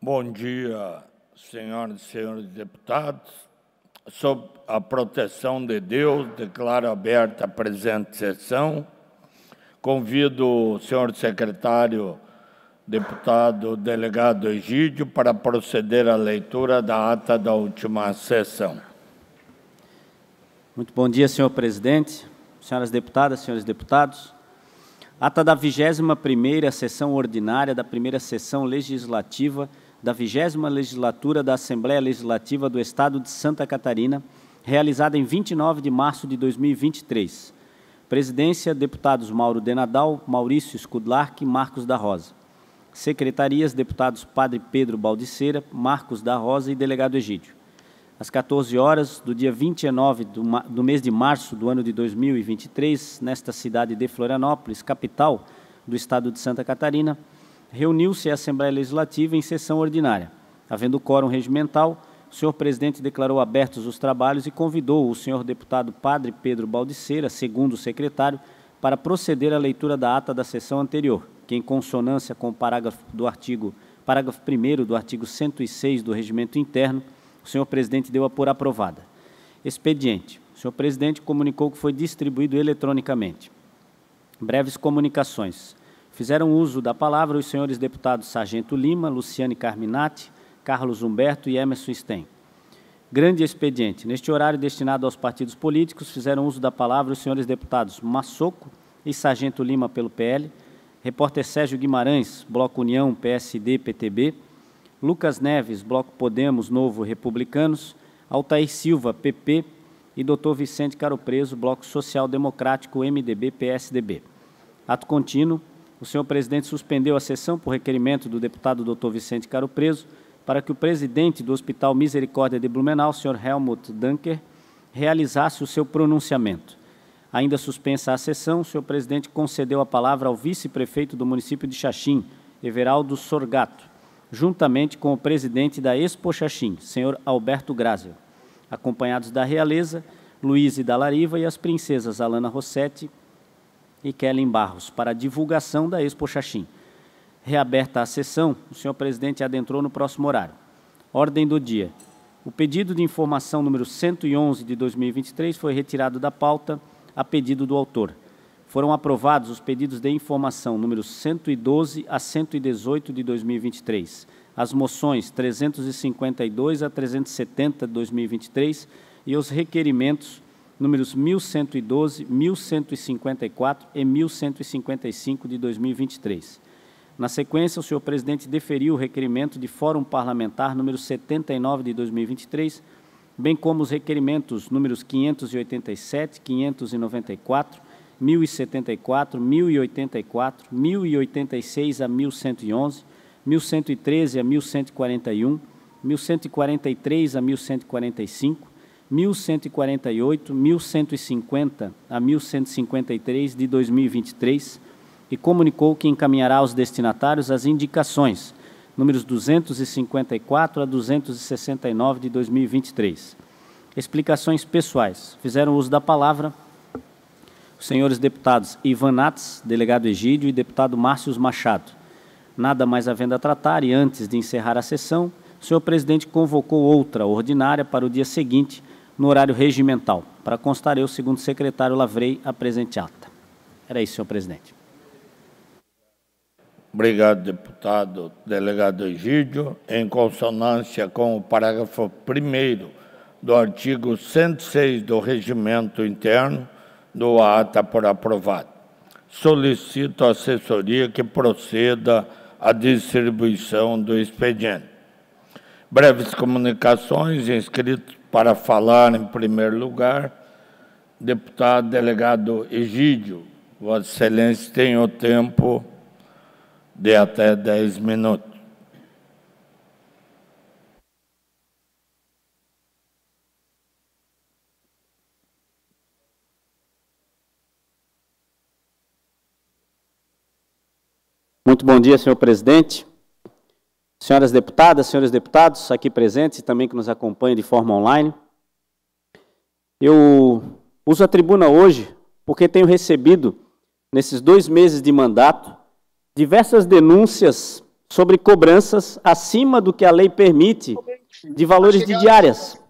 Bom dia, senhoras e senhores deputados. Sob a proteção de Deus, declaro aberta a presente sessão. Convido o senhor secretário, deputado delegado Egídio, para proceder à leitura da ata da última sessão. Muito bom dia, senhor presidente, senhoras deputadas, senhores deputados. Ata da 21ª sessão ordinária da primeira sessão legislativa da 20 Legislatura da Assembleia Legislativa do Estado de Santa Catarina, realizada em 29 de março de 2023. Presidência, deputados Mauro Denadal, Maurício Skudlark e Marcos da Rosa. Secretarias, deputados Padre Pedro Baldiceira, Marcos da Rosa e delegado Egídio. Às 14 horas do dia 29 do, do mês de março do ano de 2023, nesta cidade de Florianópolis, capital do estado de Santa Catarina, reuniu-se a Assembleia Legislativa em sessão ordinária. Havendo quórum regimental, o senhor presidente declarou abertos os trabalhos e convidou o senhor deputado Padre Pedro Baldiceira, segundo secretário, para proceder à leitura da ata da sessão anterior, que, em consonância com o parágrafo do artigo, parágrafo 1 do artigo 106 do Regimento Interno, o senhor presidente deu a por aprovada. Expediente. O senhor presidente comunicou que foi distribuído eletronicamente. Breves comunicações. Fizeram uso da palavra os senhores deputados Sargento Lima, Luciane Carminati, Carlos Humberto e Emerson Sten. Grande expediente. Neste horário destinado aos partidos políticos, fizeram uso da palavra os senhores deputados Massoco e Sargento Lima pelo PL, repórter Sérgio Guimarães, Bloco União, PSD, PTB, Lucas Neves, Bloco Podemos, Novo Republicanos, Altair Silva, PP e Dr. Vicente Caro Preso, Bloco Social Democrático, MDB, PSDB. Ato contínuo, o senhor presidente suspendeu a sessão por requerimento do deputado Dr. Vicente Caro Preso para que o presidente do Hospital Misericórdia de Blumenau, senhor Helmut Dunker, realizasse o seu pronunciamento. Ainda suspensa a sessão, o senhor presidente concedeu a palavra ao vice-prefeito do município de Xaxim, Everaldo Sorgato, juntamente com o presidente da Expo Xaxim, senhor Alberto Grazel, acompanhados da realeza, Luiz e da Lariva e as princesas Alana Rossetti, e Kellen Barros para divulgação da Expo Xaxim. Reaberta a sessão, o senhor presidente adentrou no próximo horário. Ordem do dia. O pedido de informação número 111 de 2023 foi retirado da pauta a pedido do autor. Foram aprovados os pedidos de informação número 112 a 118 de 2023, as moções 352 a 370 de 2023 e os requerimentos números 1112, 1154 e 1155 de 2023. Na sequência, o senhor presidente deferiu o requerimento de Fórum Parlamentar número 79 de 2023, bem como os requerimentos números 587, 594, 1074, 1084, 1086 a 1111, 1113 a 1141, 1143 a 1145, 1148, 1150 a 1153 de 2023 e comunicou que encaminhará aos destinatários as indicações, números 254 a 269 de 2023. Explicações pessoais. Fizeram uso da palavra os senhores deputados Ivan Nats, delegado Egídio, e deputado Márcio Machado. Nada mais havendo a tratar e antes de encerrar a sessão, o senhor presidente convocou outra ordinária para o dia seguinte, no horário regimental. Para constar, eu, segundo o secretário, lavrei a presente ata. Era isso, senhor presidente. Obrigado, deputado delegado Egídio. Em consonância com o parágrafo 1 do artigo 106 do Regimento Interno, do ata por aprovado. Solicito a assessoria que proceda à distribuição do expediente. Breves comunicações, inscritos para falar em primeiro lugar, deputado delegado Egídio. Vossa Excelência tem o tempo de até 10 minutos. Muito bom dia, senhor presidente, senhoras deputadas, senhores deputados aqui presentes e também que nos acompanham de forma online. Eu uso a tribuna hoje porque tenho recebido, nesses dois meses de mandato, diversas denúncias sobre cobranças acima do que a lei permite de valores de diárias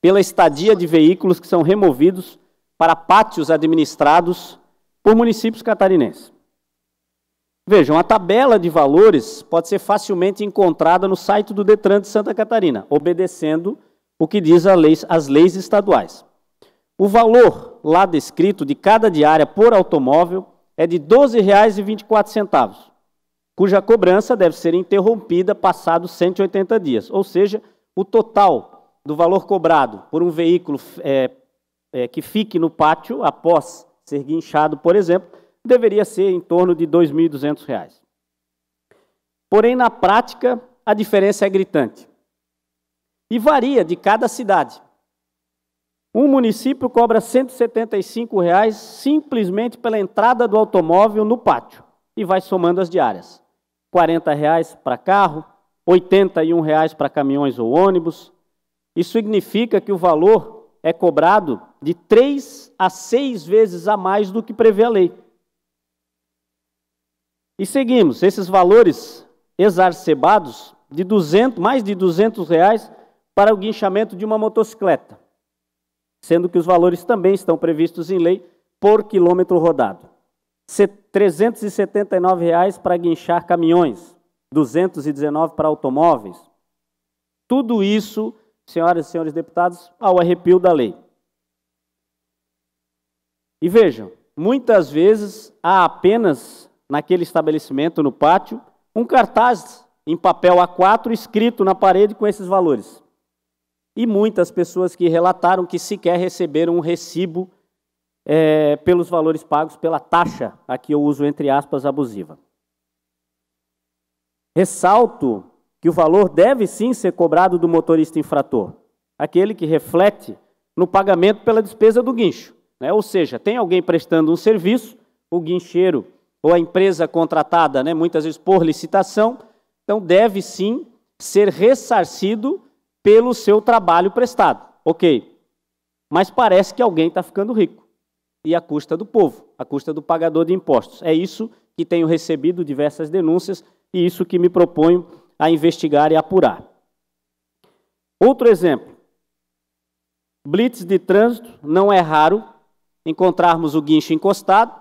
pela estadia de veículos que são removidos para pátios administrados por municípios catarinenses. Vejam, a tabela de valores pode ser facilmente encontrada no site do Detran de Santa Catarina, obedecendo o que diz lei, as leis estaduais. O valor lá descrito de cada diária por automóvel é de R$ 12,24, cuja cobrança deve ser interrompida passados 180 dias, ou seja, o total do valor cobrado por um veículo é, é, que fique no pátio após ser guinchado, por exemplo, deveria ser em torno de R$ 2.200. Porém, na prática, a diferença é gritante. E varia de cada cidade. Um município cobra R$ 175 reais simplesmente pela entrada do automóvel no pátio e vai somando as diárias. R$ reais para carro, R$ 81,00 reais para caminhões ou ônibus. Isso significa que o valor é cobrado de três a seis vezes a mais do que prevê a lei. E seguimos, esses valores exacerbados de 200, mais de 200 reais para o guinchamento de uma motocicleta, sendo que os valores também estão previstos em lei por quilômetro rodado. R$ 379 reais para guinchar caminhões, 219 para automóveis. Tudo isso, senhoras e senhores deputados, ao arrepio da lei. E vejam, muitas vezes há apenas naquele estabelecimento, no pátio, um cartaz em papel A4 escrito na parede com esses valores. E muitas pessoas que relataram que sequer receberam um recibo é, pelos valores pagos pela taxa, aqui eu uso entre aspas abusiva. Ressalto que o valor deve sim ser cobrado do motorista infrator, aquele que reflete no pagamento pela despesa do guincho. Né? Ou seja, tem alguém prestando um serviço, o guincheiro ou a empresa contratada, né, muitas vezes por licitação, então deve sim ser ressarcido pelo seu trabalho prestado. Ok. Mas parece que alguém está ficando rico. E à custa do povo, à custa do pagador de impostos. É isso que tenho recebido diversas denúncias e isso que me proponho a investigar e apurar. Outro exemplo. Blitz de trânsito, não é raro encontrarmos o guincho encostado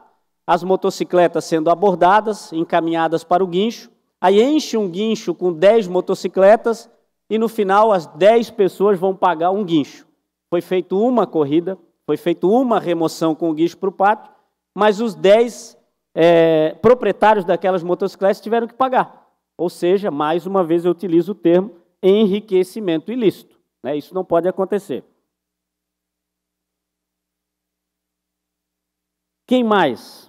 as motocicletas sendo abordadas, encaminhadas para o guincho. Aí enche um guincho com 10 motocicletas e no final as 10 pessoas vão pagar um guincho. Foi feita uma corrida, foi feita uma remoção com o guincho para o pátio, mas os 10 é, proprietários daquelas motocicletas tiveram que pagar. Ou seja, mais uma vez eu utilizo o termo enriquecimento ilícito. Né? Isso não pode acontecer. Quem mais?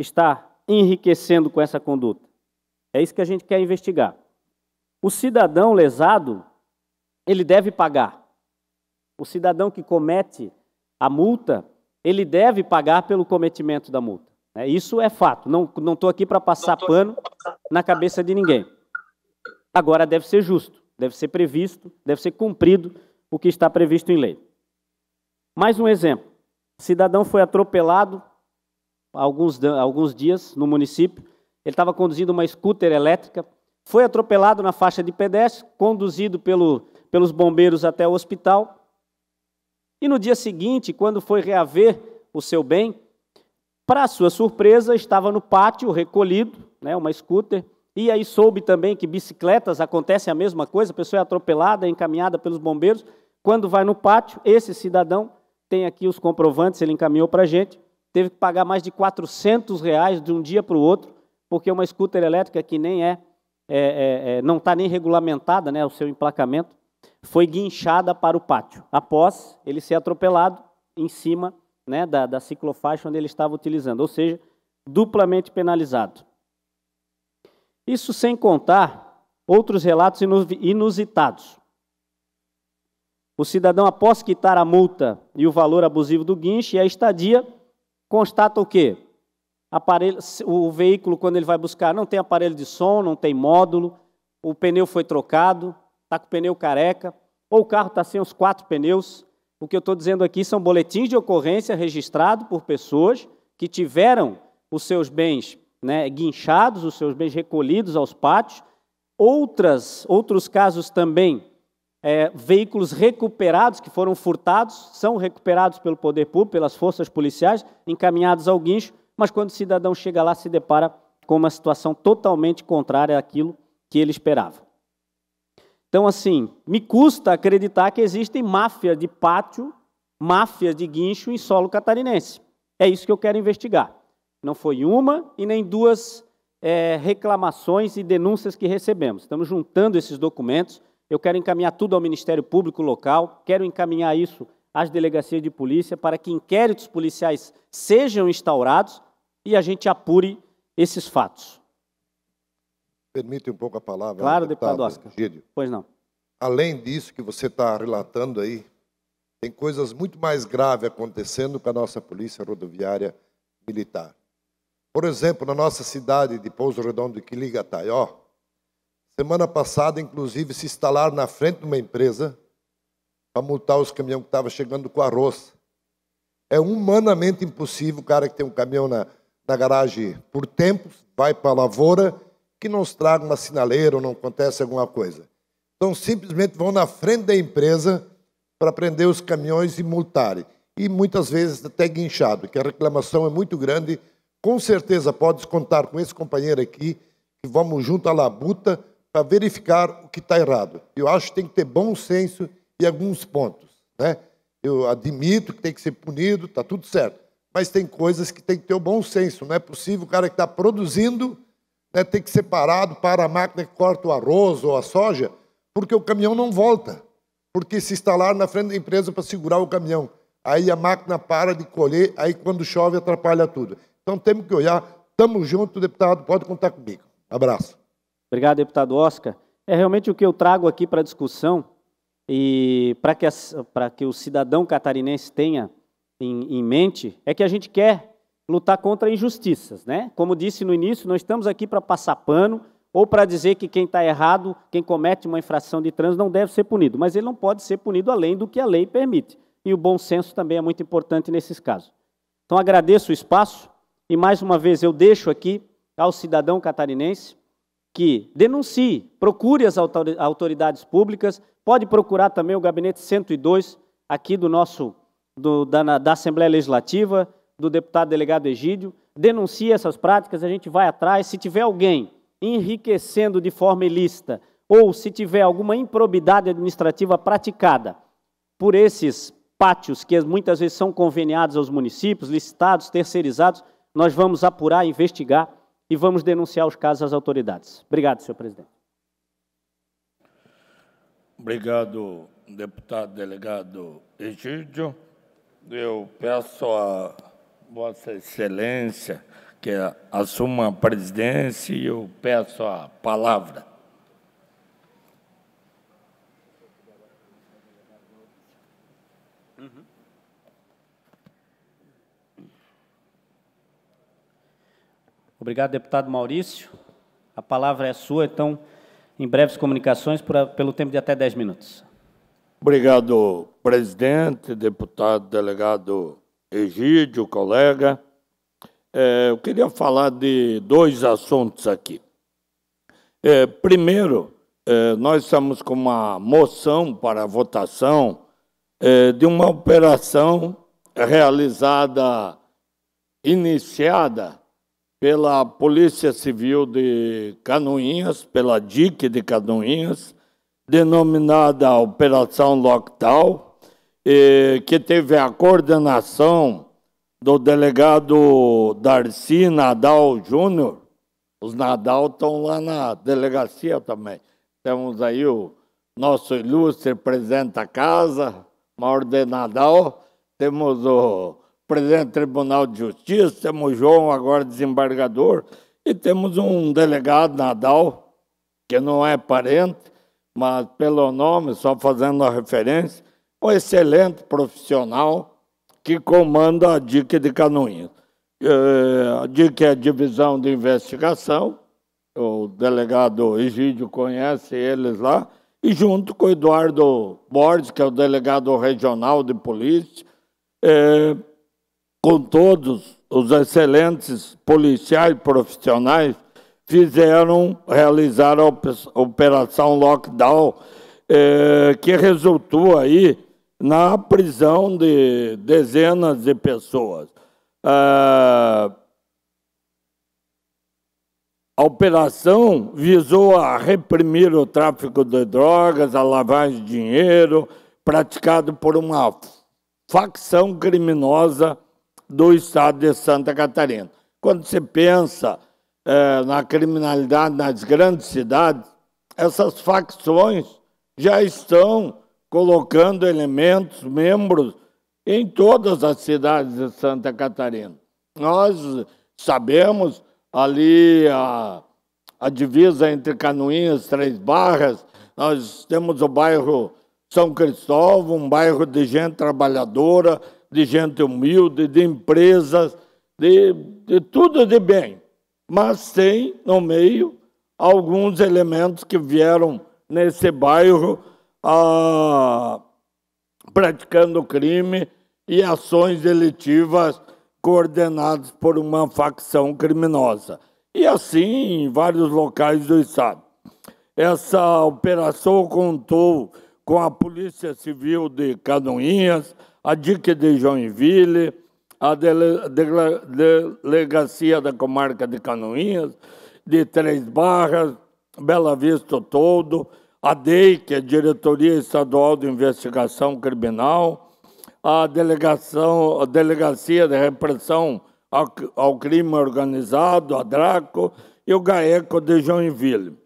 está enriquecendo com essa conduta? É isso que a gente quer investigar. O cidadão lesado, ele deve pagar. O cidadão que comete a multa, ele deve pagar pelo cometimento da multa. É, isso é fato. Não estou não aqui para passar pano na cabeça de ninguém. Agora, deve ser justo, deve ser previsto, deve ser cumprido o que está previsto em lei. Mais um exemplo: cidadão foi atropelado alguns, alguns dias no município. Ele estava conduzindo uma scooter elétrica, foi atropelado na faixa de pedestre, conduzido pelo, pelos bombeiros até o hospital. E no dia seguinte, quando foi reaver o seu bem, para sua surpresa, estava no pátio recolhido, né, uma scooter, e aí soube também que bicicletas acontece a mesma coisa, a pessoa é atropelada, é encaminhada pelos bombeiros. Quando vai no pátio, esse cidadão tem aqui os comprovantes, ele encaminhou para a gente teve que pagar mais de 400 reais de um dia para o outro, porque uma scooter elétrica que nem é, é, é, é não está nem regulamentada, né, o seu emplacamento, foi guinchada para o pátio, após ele ser atropelado em cima né, da, da ciclofaixa onde ele estava utilizando, ou seja, duplamente penalizado. Isso sem contar outros relatos inusitados. O cidadão, após quitar a multa e o valor abusivo do guincho e a estadia, constata o quê? Aparelho, o veículo, quando ele vai buscar, não tem aparelho de som, não tem módulo, o pneu foi trocado, está com o pneu careca, ou o carro está sem os quatro pneus. O que eu estou dizendo aqui são boletins de ocorrência registrados por pessoas que tiveram os seus bens né, guinchados, os seus bens recolhidos aos pátios. Outras, outros casos também é, veículos recuperados, que foram furtados, são recuperados pelo poder público, pelas forças policiais, encaminhados ao guincho, mas quando o cidadão chega lá, se depara com uma situação totalmente contrária àquilo que ele esperava. Então, assim, me custa acreditar que existem máfias de pátio, máfias de guincho em solo catarinense. É isso que eu quero investigar. Não foi uma e nem duas é, reclamações e denúncias que recebemos. Estamos juntando esses documentos eu quero encaminhar tudo ao Ministério Público local, quero encaminhar isso às delegacias de polícia para que inquéritos policiais sejam instaurados e a gente apure esses fatos. Permite um pouco a palavra. Claro, deputado, deputado Oscar. Pois não. Além disso que você está relatando aí, tem coisas muito mais graves acontecendo com a nossa polícia rodoviária militar. Por exemplo, na nossa cidade de Pouso Redondo, que liga a Taió, Semana passada, inclusive, se instalaram na frente de uma empresa para multar os caminhões que estavam chegando com arroz. É humanamente impossível o cara que tem um caminhão na, na garagem por tempos, vai para a lavoura, que não estraga uma sinaleira ou não acontece alguma coisa. Então, simplesmente vão na frente da empresa para prender os caminhões e multarem. E muitas vezes até guinchado, que a reclamação é muito grande. Com certeza podes contar com esse companheiro aqui, que vamos junto à labuta para verificar o que está errado. Eu acho que tem que ter bom senso em alguns pontos. Né? Eu admito que tem que ser punido, está tudo certo. Mas tem coisas que tem que ter o bom senso. Não é possível o cara que está produzindo né, ter que ser parado para a máquina que corta o arroz ou a soja, porque o caminhão não volta. Porque se instalar na frente da empresa para segurar o caminhão. Aí a máquina para de colher, aí quando chove atrapalha tudo. Então temos que olhar. Tamo junto, deputado. Pode contar comigo. Abraço. Obrigado, deputado Oscar. É realmente o que eu trago aqui para discussão e para que, que o cidadão catarinense tenha em, em mente é que a gente quer lutar contra injustiças, né? Como disse no início, não estamos aqui para passar pano ou para dizer que quem está errado, quem comete uma infração de trânsito não deve ser punido, mas ele não pode ser punido além do que a lei permite. E o bom senso também é muito importante nesses casos. Então agradeço o espaço e mais uma vez eu deixo aqui ao cidadão catarinense que denuncie, procure as autoridades públicas, pode procurar também o gabinete 102 aqui do nosso do, da, da Assembleia Legislativa, do deputado delegado Egídio, denuncie essas práticas, a gente vai atrás. Se tiver alguém enriquecendo de forma ilícita ou se tiver alguma improbidade administrativa praticada por esses pátios que muitas vezes são conveniados aos municípios, licitados, terceirizados, nós vamos apurar, investigar e vamos denunciar os casos às autoridades. Obrigado, senhor presidente. Obrigado, deputado delegado Egídio. Eu peço a Vossa Excelência que assuma a presidência e eu peço a palavra. Uhum. Obrigado, deputado Maurício. A palavra é sua, então, em breves comunicações, por, pelo tempo de até 10 minutos. Obrigado, presidente, deputado, delegado Egídio, colega. É, eu queria falar de dois assuntos aqui. É, primeiro, é, nós estamos com uma moção para votação é, de uma operação realizada, iniciada pela Polícia Civil de Canoinhas, pela DIC de Canoinhas, denominada Operação Lockdown, que teve a coordenação do delegado Darcy Nadal Júnior. Os Nadal estão lá na delegacia também. Temos aí o nosso ilustre presidente da casa, Mauro de Nadal. Temos o presidente do Tribunal de Justiça, temos João, agora desembargador, e temos um delegado, Nadal, que não é parente, mas pelo nome, só fazendo a referência, um excelente profissional que comanda a DIC de Canoinhas. É, a DIC é a Divisão de Investigação, o delegado Egídio conhece eles lá, e junto com o Eduardo Borges, que é o delegado regional de polícia, é, com todos os excelentes policiais profissionais, fizeram realizar a operação lockdown, eh, que resultou aí na prisão de dezenas de pessoas. Ah, a operação visou a reprimir o tráfico de drogas, a lavagem de dinheiro praticado por uma facção criminosa do estado de Santa Catarina. Quando se pensa é, na criminalidade nas grandes cidades, essas facções já estão colocando elementos, membros em todas as cidades de Santa Catarina. Nós sabemos ali a, a divisa entre Canoinhas, Três Barras, nós temos o bairro São Cristóvão, um bairro de gente trabalhadora, de gente humilde, de empresas, de, de tudo de bem. Mas tem no meio alguns elementos que vieram nesse bairro ah, praticando crime e ações delitivas coordenadas por uma facção criminosa. E assim em vários locais do Estado. Essa operação contou com a Polícia Civil de Canoinhas, a DIC de Joinville, a dele, delegacia da comarca de Canoinhas, de Três Barras, Bela Vista todo, a Deic, a Diretoria Estadual de Investigação Criminal, a, delegação, a Delegacia de Repressão ao, ao Crime Organizado, a DRACO, e o GAECO de Joinville.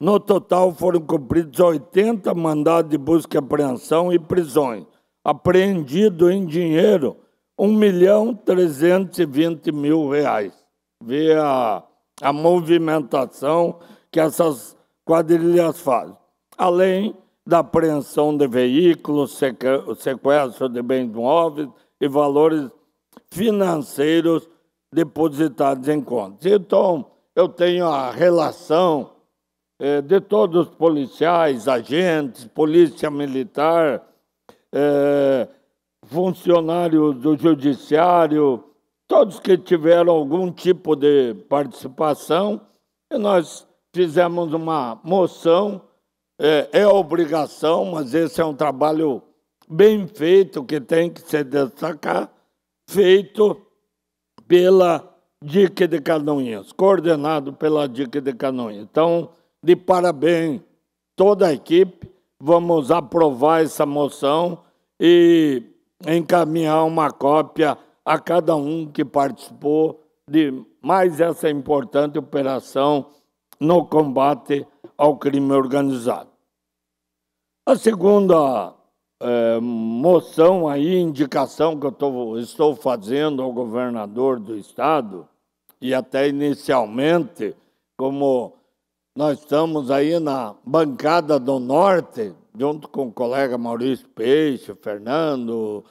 No total foram cumpridos 80 mandados de busca e apreensão e prisões, apreendido em dinheiro 1 milhão 320 mil reais. Vê a, a movimentação que essas quadrilhas fazem. Além da apreensão de veículos, sequestro de bens móveis e valores financeiros depositados em contas. Então, eu tenho a relação eh, de todos os policiais, agentes, polícia militar, é, funcionário do judiciário, todos que tiveram algum tipo de participação, e nós fizemos uma moção. É, é obrigação, mas esse é um trabalho bem feito que tem que se destacar, feito pela Dica de Canoinhas, coordenado pela Dica de Canoinhas. Então, de parabéns toda a equipe, vamos aprovar essa moção e encaminhar uma cópia a cada um que participou de mais essa importante operação no combate ao crime organizado. A segunda é, moção aí, indicação que eu tô, estou fazendo ao governador do estado, e até inicialmente, como nós estamos aí na bancada do norte, junto com o colega Maurício Peixe, Fernando,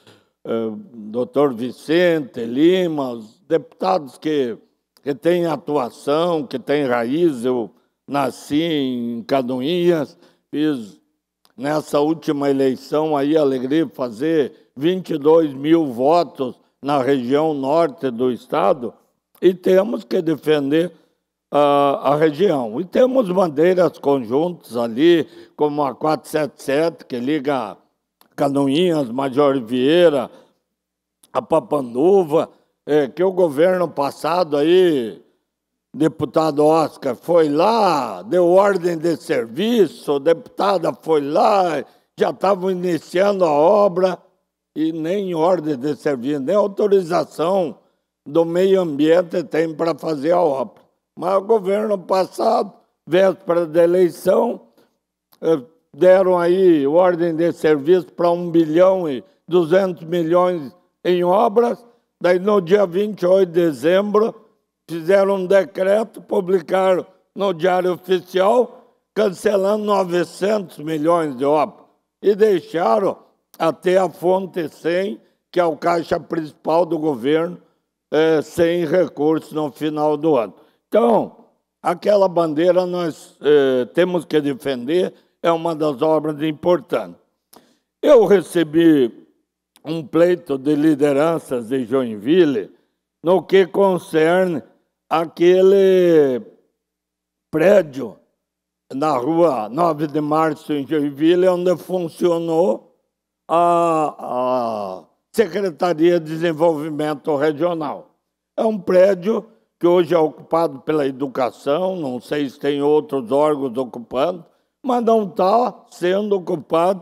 eh, doutor Vicente Lima, os deputados que, que têm atuação, que têm raiz. Eu nasci em Canoinhas, fiz nessa última eleição aí alegria de fazer 22 mil votos na região norte do estado e temos que defender a, a região. E temos bandeiras conjuntas ali, como a 477, que liga Canoinhas, Major Vieira, a Papanduva, é, que o governo passado aí, deputado Oscar, foi lá, deu ordem de serviço, a deputada foi lá, já estavam iniciando a obra e nem ordem de serviço, nem autorização do meio ambiente tem para fazer a obra. Mas o governo passado, véspera da eleição, eh, deram aí ordem de serviço para 1 bilhão e 200 milhões em obras. Daí, no dia 28 de dezembro, fizeram um decreto, publicaram no Diário Oficial, cancelando 900 milhões de obras. E deixaram até a fonte 100, que é o caixa principal do governo, eh, sem recursos no final do ano. Então, aquela bandeira nós eh, temos que defender, é uma das obras importantes. Eu recebi um pleito de lideranças de Joinville no que concerne aquele prédio na rua 9 de março em Joinville, onde funcionou a, a Secretaria de Desenvolvimento Regional. É um prédio que hoje é ocupado pela educação, não sei se tem outros órgãos ocupando, mas não está sendo ocupado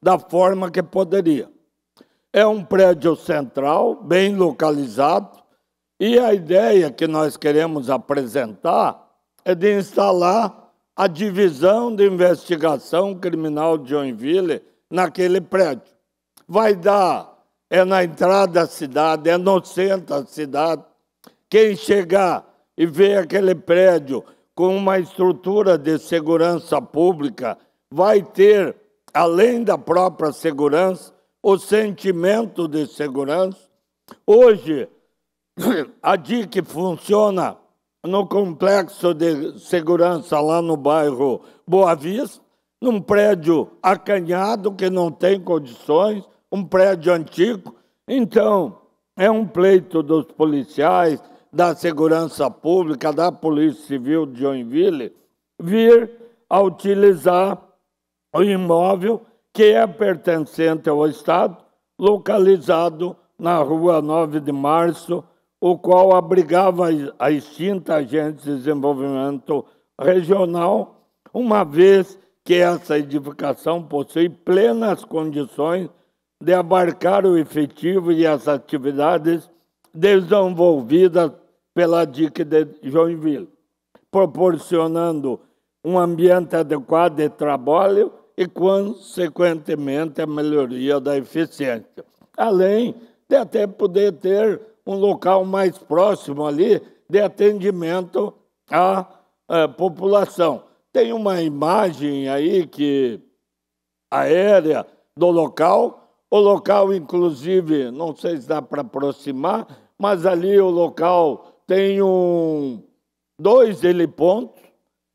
da forma que poderia. É um prédio central, bem localizado, e a ideia que nós queremos apresentar é de instalar a divisão de investigação criminal de Joinville naquele prédio. Vai dar, é na entrada da cidade, é no centro da cidade, quem chegar e ver aquele prédio com uma estrutura de segurança pública vai ter, além da própria segurança, o sentimento de segurança. Hoje, a DIC funciona no complexo de segurança lá no bairro Boa Vista, num prédio acanhado que não tem condições, um prédio antigo. Então, é um pleito dos policiais, da Segurança Pública, da Polícia Civil de Joinville, vir a utilizar o imóvel que é pertencente ao Estado, localizado na Rua 9 de Março, o qual abrigava a extinta Agência de Desenvolvimento Regional, uma vez que essa edificação possui plenas condições de abarcar o efetivo e as atividades desenvolvidas pela DIC de Joinville, proporcionando um ambiente adequado de trabalho e, consequentemente, a melhoria da eficiência. Além de até poder ter um local mais próximo ali de atendimento à, à eh, população. Tem uma imagem aí que aérea do local. O local, inclusive, não sei se dá para aproximar, mas ali o local tem um, dois helipontos,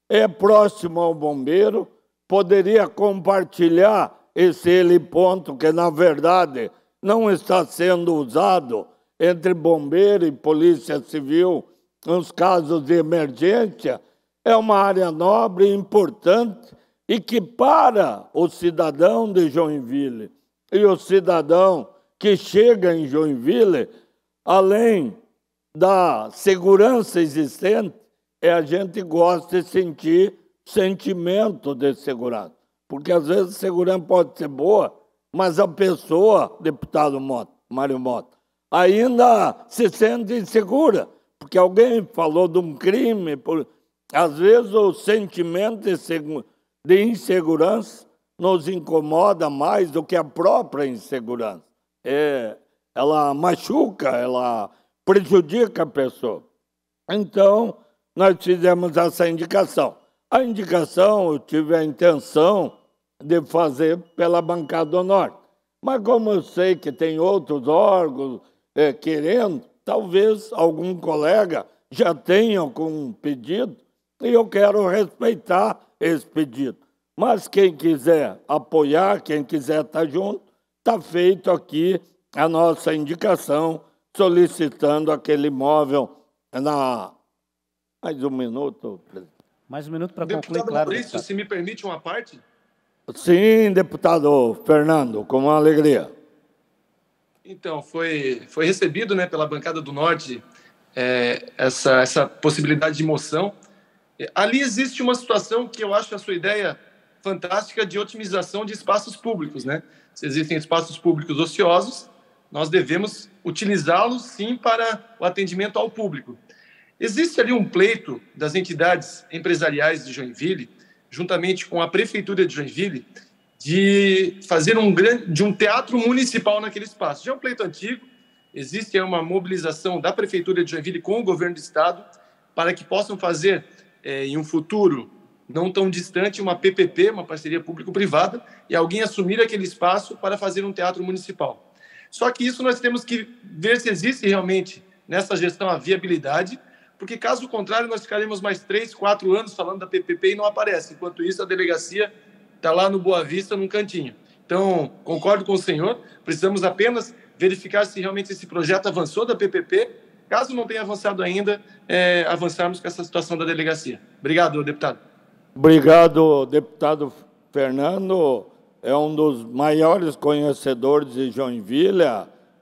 é próximo ao bombeiro, poderia compartilhar esse heliponto que, na verdade, não está sendo usado entre bombeiro e polícia civil nos casos de emergência, é uma área nobre, importante e que, para o cidadão de Joinville e o cidadão que chega em Joinville, além da segurança existente é a gente gosta de sentir sentimento de segurança. Porque às vezes a segurança pode ser boa, mas a pessoa, deputado Mota, Mário Mota, ainda se sente insegura, porque alguém falou de um crime. Por... Às vezes o sentimento de, de insegurança nos incomoda mais do que a própria insegurança. É... Ela machuca, ela prejudica a pessoa. Então, nós fizemos essa indicação. A indicação eu tive a intenção de fazer pela bancada do Norte. Mas como eu sei que tem outros órgãos é, querendo, talvez algum colega já tenha algum pedido e eu quero respeitar esse pedido. Mas quem quiser apoiar, quem quiser estar junto, está feito aqui a nossa indicação solicitando aquele imóvel na. Mais um minuto, presidente. Mais um minuto para concluir, deputado claro. Maurício, se me permite uma parte? Sim, deputado Fernando, com uma alegria. Então, foi, foi recebido né, pela bancada do Norte é, essa, essa possibilidade de moção. É, ali existe uma situação que eu acho a sua ideia fantástica de otimização de espaços públicos. Né? Se existem espaços públicos ociosos, nós devemos utilizá-los sim para o atendimento ao público. Existe ali um pleito das entidades empresariais de Joinville, juntamente com a prefeitura de Joinville, de fazer um grande de um teatro municipal naquele espaço. Já é um pleito antigo, existe uma mobilização da prefeitura de Joinville com o governo do estado para que possam fazer é, em um futuro não tão distante uma PPP, uma parceria público-privada, e alguém assumir aquele espaço para fazer um teatro municipal. Só que isso nós temos que ver se existe realmente nessa gestão a viabilidade, porque caso contrário nós ficaremos mais três, quatro anos falando da PPP e não aparece. Enquanto isso, a delegacia está lá no Boa Vista, num cantinho. Então, concordo com o senhor, precisamos apenas verificar se realmente esse projeto avançou da PPP. Caso não tenha avançado ainda, é, avançarmos com essa situação da delegacia. Obrigado, deputado. Obrigado, deputado Fernando é um dos maiores conhecedores de Joinville,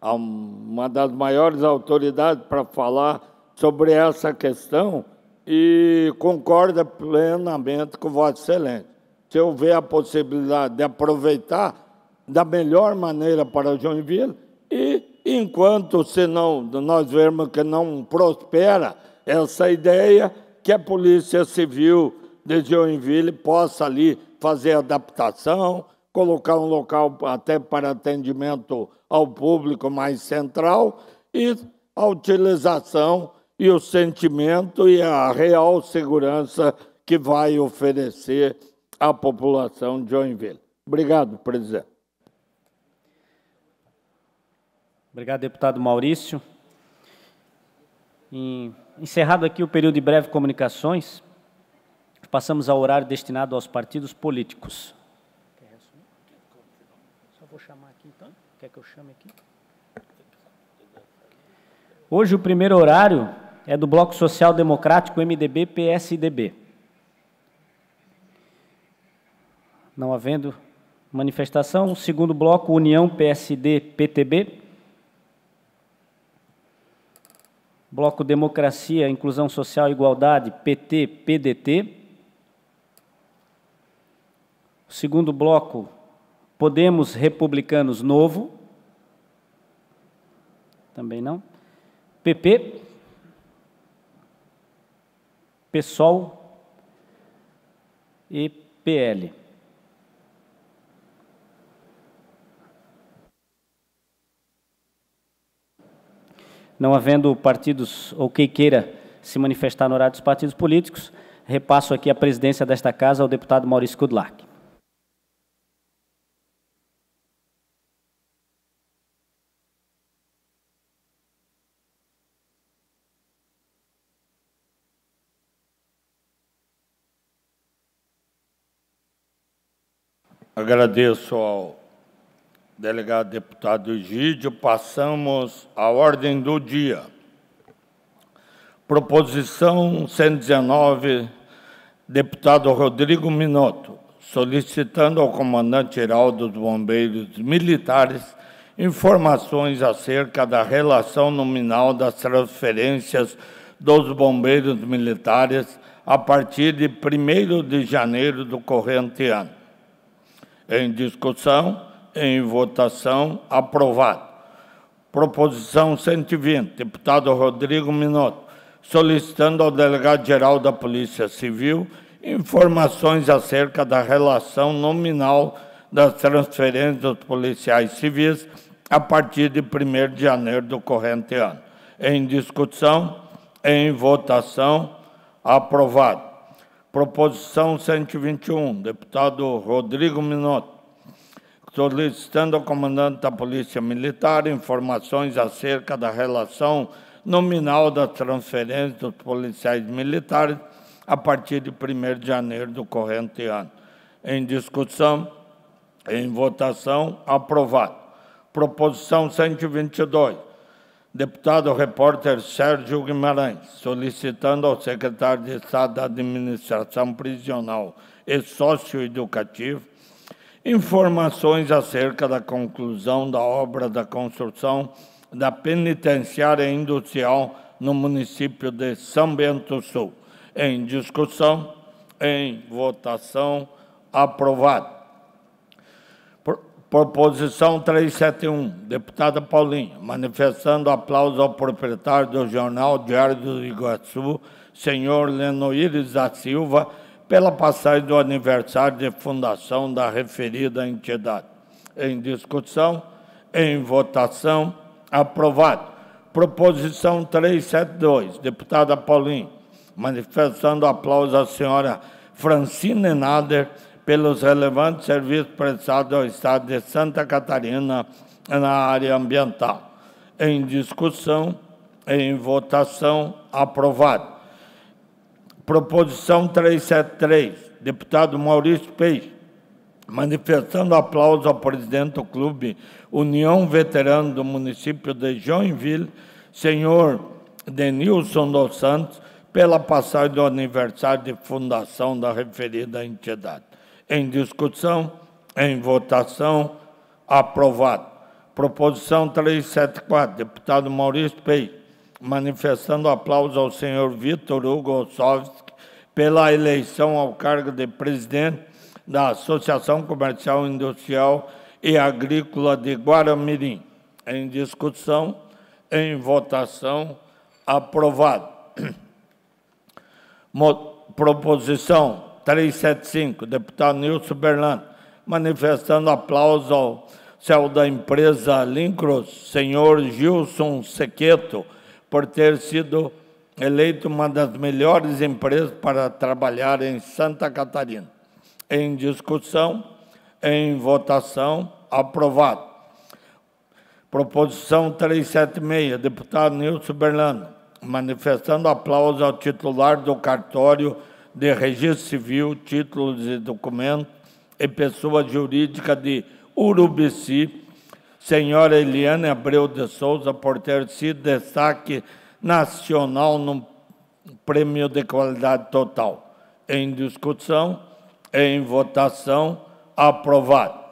uma das maiores autoridades para falar sobre essa questão e concorda plenamente com Vossa Excelência. Se eu ver a possibilidade de aproveitar da melhor maneira para Joinville e enquanto se não, nós vermos que não prospera essa ideia, que a Polícia Civil de Joinville possa ali fazer adaptação, colocar um local até para atendimento ao público mais central e a utilização e o sentimento e a real segurança que vai oferecer à população de Joinville. Obrigado, presidente. Obrigado, deputado Maurício. encerrado aqui o período de breve comunicações, passamos ao horário destinado aos partidos políticos chamar aqui então. Quer que eu chame aqui? Hoje o primeiro horário é do Bloco Social Democrático MDB PSDB. Não havendo manifestação, o segundo bloco União PSD PTB. Bloco Democracia, Inclusão Social e Igualdade PT PDT. O segundo bloco Podemos Republicanos Novo. Também não. PP. PSOL e PL. Não havendo partidos ou quem queira se manifestar no horário dos partidos políticos, repasso aqui a presidência desta casa ao deputado Maurício Kudlak. Agradeço ao delegado deputado Egídio. Passamos à ordem do dia. Proposição 119, deputado Rodrigo Minotto, solicitando ao comandante geral dos Bombeiros Militares informações acerca da relação nominal das transferências dos bombeiros militares a partir de 1 de janeiro do corrente ano em discussão, em votação, aprovado. Proposição 120, deputado Rodrigo Minotto, solicitando ao delegado-geral da Polícia Civil informações acerca da relação nominal das transferências dos policiais civis a partir de 1 de janeiro do corrente ano. Em discussão, em votação, aprovado. Proposição 121, deputado Rodrigo Minotto, solicitando ao comandante da Polícia Militar informações acerca da relação nominal das transferências dos policiais militares a partir de 1 de janeiro do corrente ano. Em discussão, em votação, aprovado. Proposição 122, deputado repórter Sérgio Guimarães, solicitando ao secretário de Estado da Administração Prisional e Socioeducativo informações acerca da conclusão da obra da construção da penitenciária industrial no município de São Bento Sul. Em discussão, em votação, aprovado. Proposição 371, deputada Paulinha, manifestando aplauso ao proprietário do jornal Diário do Iguaçu, senhor Lenoíris da Silva, pela passagem do aniversário de fundação da referida entidade. Em discussão, em votação, aprovado. Proposição 372, deputada Paulinha, manifestando aplauso à senhora Francine Nader, pelos relevantes serviços prestados ao Estado de Santa Catarina na área ambiental. Em discussão, em votação, aprovado. Proposição 373, deputado Maurício Peixe, manifestando aplauso ao presidente do clube União Veterano do município de Joinville, senhor Denilson dos Santos, pela passagem do aniversário de fundação da referida entidade. Em discussão, em votação, aprovado. Proposição 374, deputado Maurício Pei, manifestando aplauso ao senhor Vitor Hugo Sovski pela eleição ao cargo de presidente da Associação Comercial Industrial e Agrícola de Guaramirim. Em discussão, em votação, aprovado. proposição 375, deputado Nilson Berlano, manifestando aplauso ao CEO da empresa Lincros, senhor Gilson Sequeto, por ter sido eleito uma das melhores empresas para trabalhar em Santa Catarina. Em discussão, em votação, aprovado. Proposição 376, deputado Nilson Berlano, manifestando aplauso ao titular do cartório de registro civil, títulos e documentos e pessoa jurídica de Urubici, senhora Eliane Abreu de Souza, por ter sido destaque nacional no prêmio de qualidade total. Em discussão, em votação, aprovado.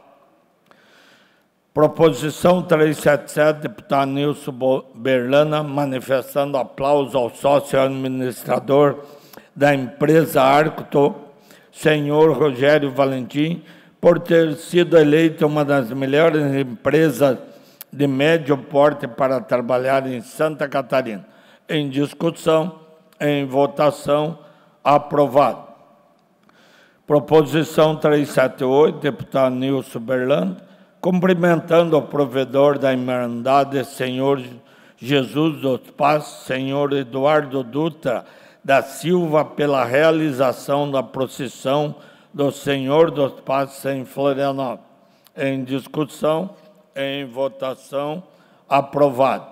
Proposição 377, deputado Nilson Berlana, manifestando aplauso ao sócio administrador da empresa Arcto, senhor Rogério Valentim, por ter sido eleita uma das melhores empresas de médio porte para trabalhar em Santa Catarina. Em discussão, em votação, aprovado. Proposição 378, deputado Nilson Berland, cumprimentando o provedor da Irmandade, senhor Jesus dos Paz, senhor Eduardo Dutra, da Silva pela realização da procissão do Senhor dos Passos em Florianópolis. Em discussão, em votação, aprovado.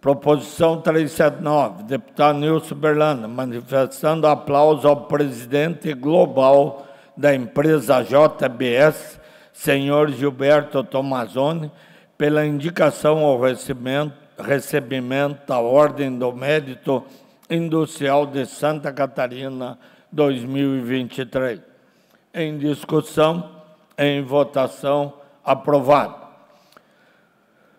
Proposição 379, deputado Nilson Berlanda, manifestando aplauso ao presidente global da empresa JBS, senhor Gilberto Tomazoni, pela indicação ao recebimento, recebimento da Ordem do Mérito Industrial de Santa Catarina 2023. Em discussão, em votação, aprovado.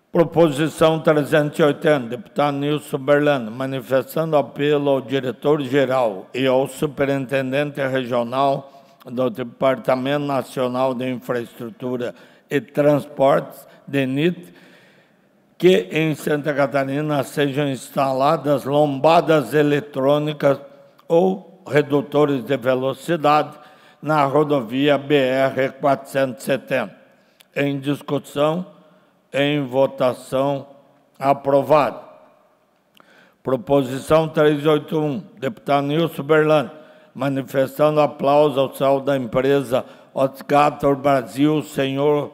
Proposição 380, deputado Nilson Berlano, manifestando apelo ao diretor-geral e ao superintendente regional do Departamento Nacional de Infraestrutura e Transportes, DENIT, que em Santa Catarina sejam instaladas lombadas eletrônicas ou redutores de velocidade na rodovia BR-470. Em discussão, em votação, aprovado. Proposição 381, deputado Nilson Berlan manifestando aplauso ao céu da empresa Otgator Brasil, senhor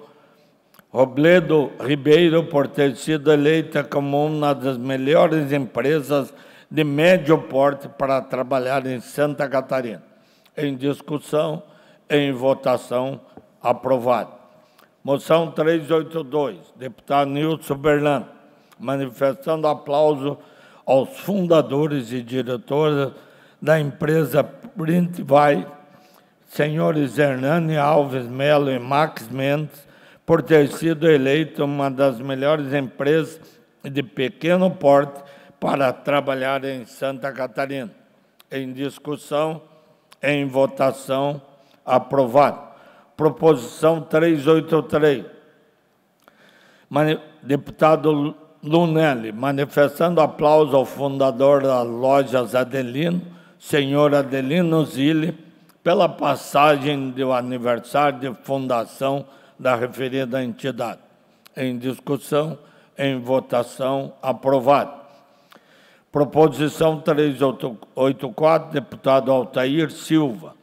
Robledo Ribeiro por ter sido eleita como uma das melhores empresas de médio porte para trabalhar em Santa Catarina. Em discussão, em votação, aprovado. Moção 382, deputado Nilson Berlan, manifestando aplauso aos fundadores e diretores da empresa Printvai, senhores Hernani Alves Melo e Max Mendes, por ter sido eleita uma das melhores empresas de pequeno porte para trabalhar em Santa Catarina. Em discussão, em votação, aprovado. Proposição 383. Deputado Lunelli, manifestando aplauso ao fundador das lojas Adelino, senhor Adelino Zilli, pela passagem do aniversário de fundação da referida entidade. Em discussão, em votação, aprovado. Proposição 384, deputado Altair Silva,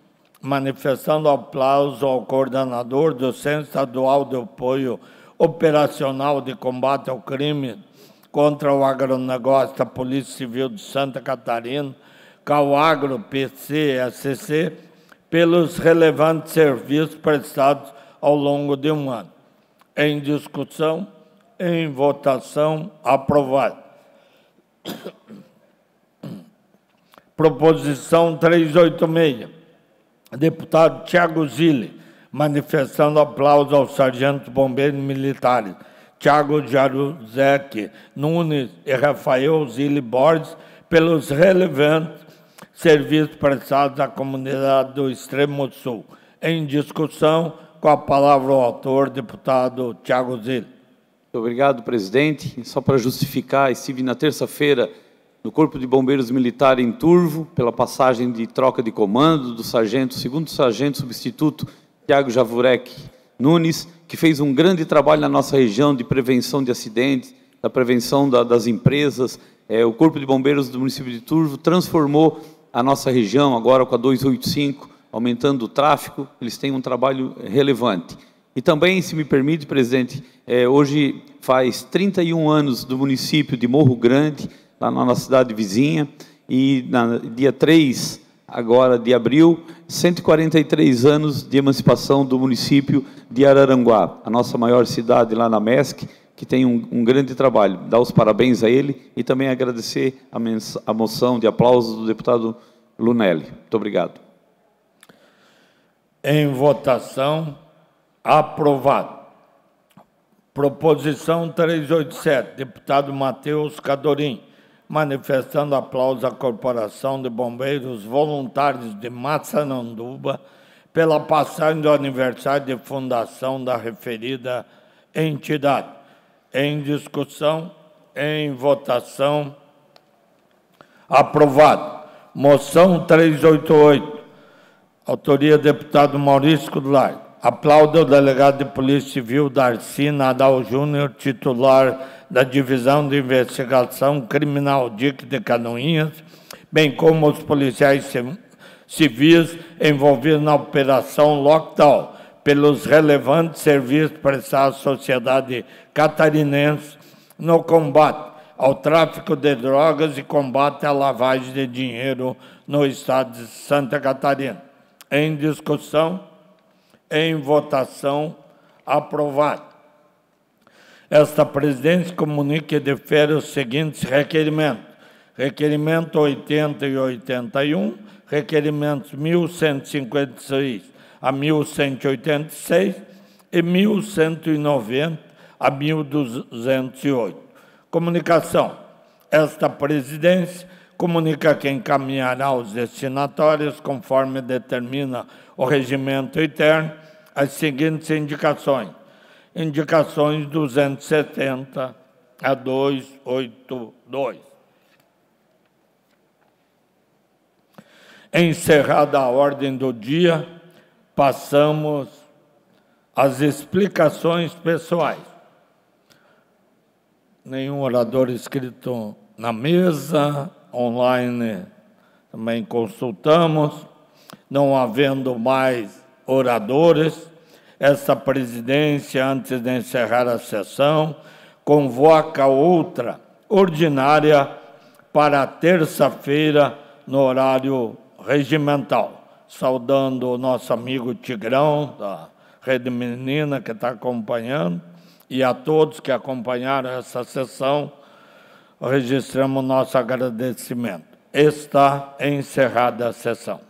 manifestando aplauso ao coordenador do Centro Estadual de Apoio Operacional de Combate ao Crime contra o Agronegócio da Polícia Civil de Santa Catarina, Calagro, PCSC, pelos relevantes serviços prestados ao longo de um ano. Em discussão, em votação, aprovado. Proposição 386. Deputado Tiago Zilli, manifestando aplauso ao sargento bombeiro militares Tiago Jaruzek Nunes e Rafael Zilli Borges pelos relevantes serviços prestados à comunidade do Extremo Sul. Em discussão, com a palavra o autor, deputado Tiago Zilli. Muito obrigado, presidente. Só para justificar, estive na terça-feira no Corpo de Bombeiros Militar em Turvo, pela passagem de troca de comando do sargento, segundo sargento substituto Tiago Javurek Nunes, que fez um grande trabalho na nossa região de prevenção de acidentes, da prevenção da, das empresas. É, o Corpo de Bombeiros do município de Turvo transformou a nossa região agora com a 285 aumentando o tráfego, eles têm um trabalho relevante. E também, se me permite, presidente, é, hoje faz 31 anos do município de Morro Grande, lá na nossa cidade vizinha, e na, dia 3 agora de abril, 143 anos de emancipação do município de Araranguá, a nossa maior cidade lá na MESC, que tem um, um grande trabalho. Dar os parabéns a ele e também agradecer a, a moção de aplauso do deputado Lunelli. Muito obrigado. Em votação. Aprovado. Proposição 387, deputado Matheus Cadorim, manifestando aplauso à Corporação de Bombeiros Voluntários de Massananduba pela passagem do aniversário de fundação da referida entidade. Em discussão, em votação, aprovado. Moção 388, Autoria deputado Maurício Goulart. Aplauda o delegado de Polícia Civil Darcy Nadal Júnior, titular da Divisão de Investigação Criminal DIC de Canoinhas, bem como os policiais civis envolvidos na Operação Lockdown, pelos relevantes serviços prestados à sociedade catarinense no combate ao tráfico de drogas e combate à lavagem de dinheiro no estado de Santa Catarina. Em discussão? Em votação? Aprovado. Esta presidência comunica e defere os seguintes requerimentos. Requerimento 80 e 81, requerimentos 1156 a 1186 e 1190 a 1208. Comunicação. Esta presidência comunica que encaminhará os destinatários, conforme determina o regimento interno, as seguintes indicações. Indicações 270 a 282. Encerrada a ordem do dia, passamos às explicações pessoais. Nenhum orador escrito na mesa, online eh, também consultamos, não havendo mais oradores, essa presidência, antes de encerrar a sessão, convoca outra ordinária para terça-feira, no horário regimental. Saudando o nosso amigo Tigrão, da Rede Menina, que está acompanhando, e a todos que acompanharam essa sessão registramos nosso agradecimento. Está encerrada a sessão.